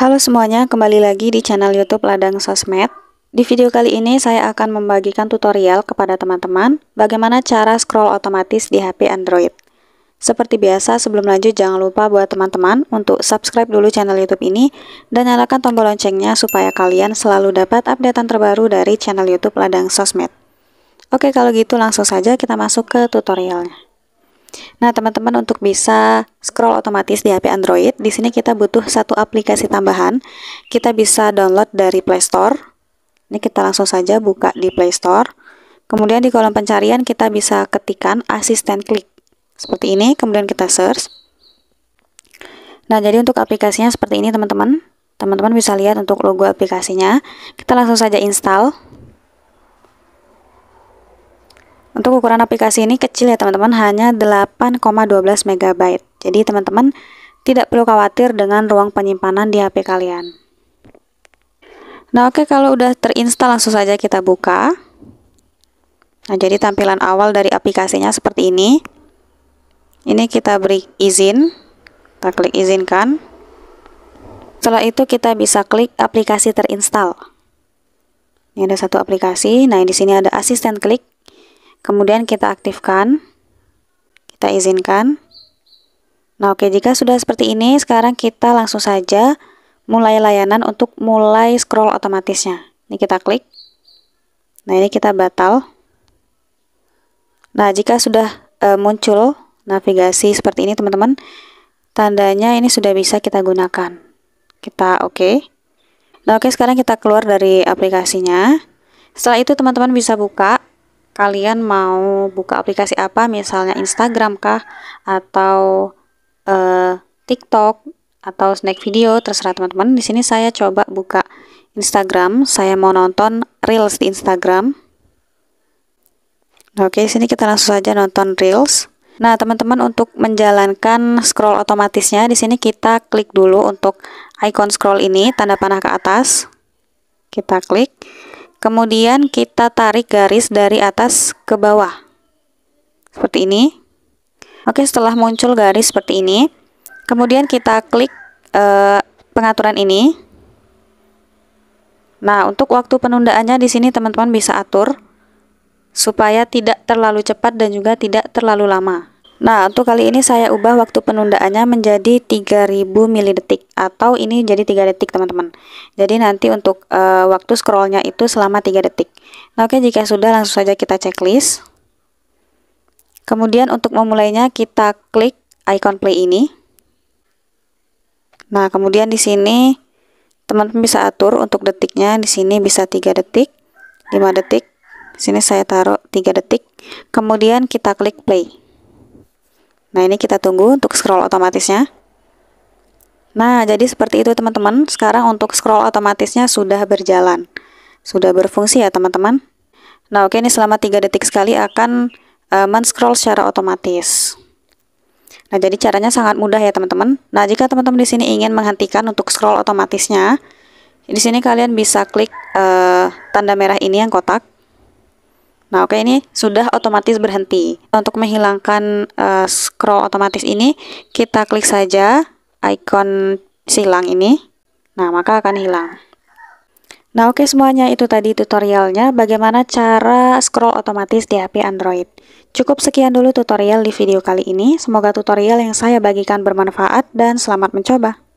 Halo semuanya, kembali lagi di channel YouTube Ladang Sosmed. Di video kali ini saya akan membagikan tutorial kepada teman-teman bagaimana cara scroll otomatis di HP Android. Seperti biasa, sebelum lanjut jangan lupa buat teman-teman untuk subscribe dulu channel YouTube ini dan nyalakan tombol loncengnya supaya kalian selalu dapat updatean terbaru dari channel YouTube Ladang Sosmed. Oke, kalau gitu langsung saja kita masuk ke tutorialnya. Nah, teman-teman untuk bisa scroll otomatis di HP Android, di sini kita butuh satu aplikasi tambahan. Kita bisa download dari Play Store. Ini kita langsung saja buka di Play Store. Kemudian di kolom pencarian kita bisa ketikkan asisten klik. Seperti ini, kemudian kita search. Nah, jadi untuk aplikasinya seperti ini, teman-teman. Teman-teman bisa lihat untuk logo aplikasinya. Kita langsung saja install. Untuk ukuran aplikasi ini kecil ya teman-teman, hanya 8,12 MB. Jadi teman-teman tidak perlu khawatir dengan ruang penyimpanan di HP kalian. Nah oke, kalau udah terinstal langsung saja kita buka. Nah jadi tampilan awal dari aplikasinya seperti ini. Ini kita beri izin, kita klik izinkan. Setelah itu kita bisa klik aplikasi terinstall. Ini ada satu aplikasi. Nah, di sini ada asisten klik. Kemudian kita aktifkan. Kita izinkan. Nah, oke, jika sudah seperti ini, sekarang kita langsung saja mulai layanan untuk mulai scroll otomatisnya. Ini kita klik. Nah, ini kita batal. Nah, jika sudah e, muncul navigasi seperti ini, teman-teman, tandanya ini sudah bisa kita gunakan. Kita oke. Okay. Nah, oke, okay, sekarang kita keluar dari aplikasinya. Setelah itu, teman-teman bisa buka kalian mau buka aplikasi apa misalnya Instagram kah atau uh, TikTok atau snack video terserah teman-teman di sini saya coba buka Instagram saya mau nonton reels di Instagram nah, oke sini kita langsung saja nonton reels nah teman-teman untuk menjalankan scroll otomatisnya di sini kita klik dulu untuk icon scroll ini tanda panah ke atas kita klik kemudian kita tarik garis dari atas ke bawah seperti ini oke setelah muncul garis seperti ini kemudian kita klik e, pengaturan ini nah untuk waktu penundaannya di sini teman-teman bisa atur supaya tidak terlalu cepat dan juga tidak terlalu lama Nah, untuk kali ini saya ubah waktu penundaannya menjadi 3000 milidetik atau ini jadi 3 detik, teman-teman. Jadi nanti untuk uh, waktu scrollnya itu selama 3 detik. Nah, oke jika sudah langsung saja kita checklist. Kemudian untuk memulainya kita klik icon play ini. Nah, kemudian di sini teman-teman bisa atur untuk detiknya. Di sini bisa 3 detik, 5 detik. Di sini saya taruh 3 detik. Kemudian kita klik play. Nah, ini kita tunggu untuk scroll otomatisnya. Nah, jadi seperti itu teman-teman. Sekarang untuk scroll otomatisnya sudah berjalan. Sudah berfungsi ya teman-teman. Nah, oke ini selama 3 detik sekali akan uh, men-scroll secara otomatis. Nah, jadi caranya sangat mudah ya teman-teman. Nah, jika teman-teman di sini ingin menghentikan untuk scroll otomatisnya, di sini kalian bisa klik uh, tanda merah ini yang kotak. Nah, oke okay, ini sudah otomatis berhenti. Untuk menghilangkan uh, scroll otomatis ini, kita klik saja icon silang ini. Nah, maka akan hilang. Nah, oke okay, semuanya itu tadi tutorialnya bagaimana cara scroll otomatis di HP Android. Cukup sekian dulu tutorial di video kali ini. Semoga tutorial yang saya bagikan bermanfaat dan selamat mencoba.